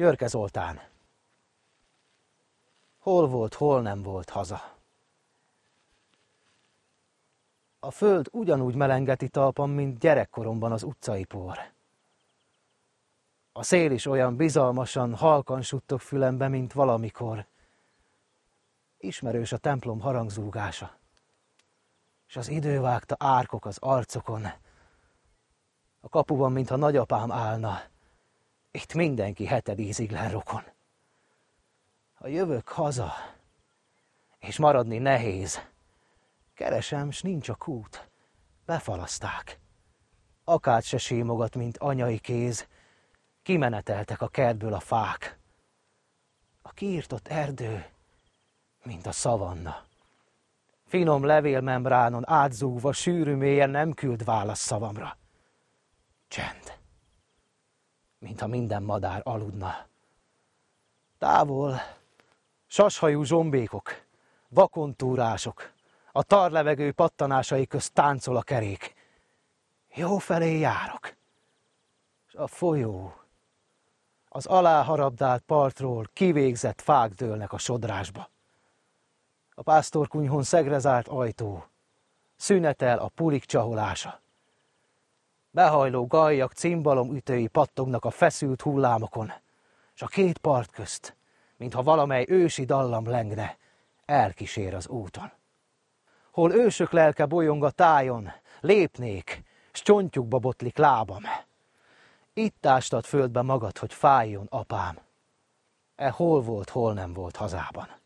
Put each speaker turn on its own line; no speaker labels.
Györke Zoltán. Hol volt, hol nem volt haza. A föld ugyanúgy melengeti talpam, mint gyerekkoromban az utcai por. A szél is olyan bizalmasan, halkan suttog fülembe, mint valamikor. Ismerős a templom harangzúgása, és az idő vágta árkok az arcokon. A kapuban, mintha nagyapám állna, itt mindenki hetedízig len rokon. Ha jövök haza, és maradni nehéz, keresem, s nincs a kút. Befalaszták. Akát se símogat, mint anyai kéz, kimeneteltek a kertből a fák. A kiirtott erdő, mint a szavanna. Finom levélmembránon átzúva, sűrű mélyen nem küld válasz szavamra. Csend mintha minden madár aludna. Távol sashajú zsombékok, vakontúrások, a tarlevegő pattanásai közt táncol a kerék. Jó felé járok, és a folyó, az aláharabdált partról kivégzett fák dőlnek a sodrásba. A pásztorkunyhon szegrezált ajtó, szünetel a pulik csaholása. Behajló gajjak, cimbalom ütői pattognak a feszült hullámokon, és a két part közt, mintha valamely ősi dallam lengne, elkísér az úton. Hol ősök lelke bolyong a tájon, lépnék, s csontjukba botlik lábam. Itt ástad földbe magad, hogy fájjon, apám. E hol volt, hol nem volt hazában.